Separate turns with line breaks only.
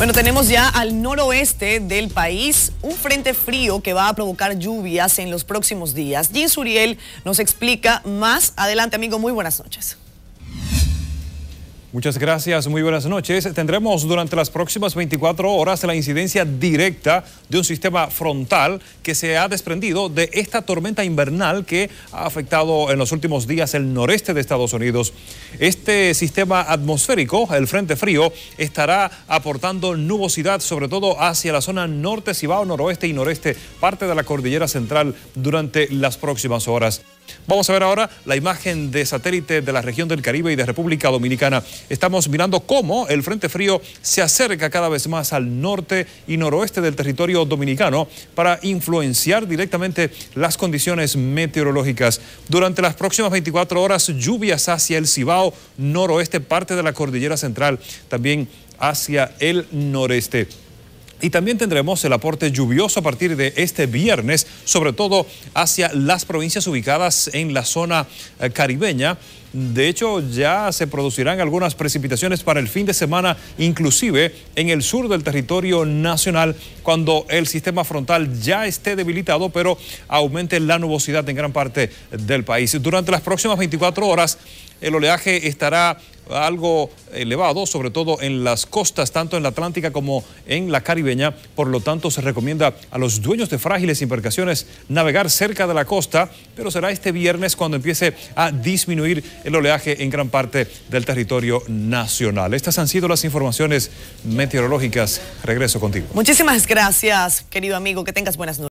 Bueno, tenemos ya al noroeste del país un frente frío que va a provocar lluvias en los próximos días. Jean Suriel nos explica más. Adelante, amigo, muy buenas noches.
Muchas gracias, muy buenas noches. Tendremos durante las próximas 24 horas la incidencia directa de un sistema frontal que se ha desprendido de esta tormenta invernal que ha afectado en los últimos días el noreste de Estados Unidos. Este sistema atmosférico, el Frente Frío, estará aportando nubosidad sobre todo hacia la zona norte, Cibao, noroeste y noreste, parte de la cordillera central durante las próximas horas. Vamos a ver ahora la imagen de satélite de la región del Caribe y de República Dominicana. Estamos mirando cómo el Frente Frío se acerca cada vez más al norte y noroeste del territorio dominicano para influenciar directamente las condiciones meteorológicas. Durante las próximas 24 horas, lluvias hacia el Cibao, noroeste, parte de la cordillera central, también hacia el noreste. Y también tendremos el aporte lluvioso a partir de este viernes, sobre todo hacia las provincias ubicadas en la zona eh, caribeña. De hecho, ya se producirán algunas precipitaciones para el fin de semana, inclusive en el sur del territorio nacional, cuando el sistema frontal ya esté debilitado, pero aumente la nubosidad en gran parte del país. Durante las próximas 24 horas, el oleaje estará algo elevado, sobre todo en las costas, tanto en la Atlántica como en la Caribeña. Por lo tanto, se recomienda a los dueños de frágiles embarcaciones navegar cerca de la costa, pero será este viernes cuando empiece a disminuir el oleaje en gran parte del territorio nacional. Estas han sido las informaciones meteorológicas. Regreso contigo.
Muchísimas gracias, querido amigo. Que tengas buenas noches.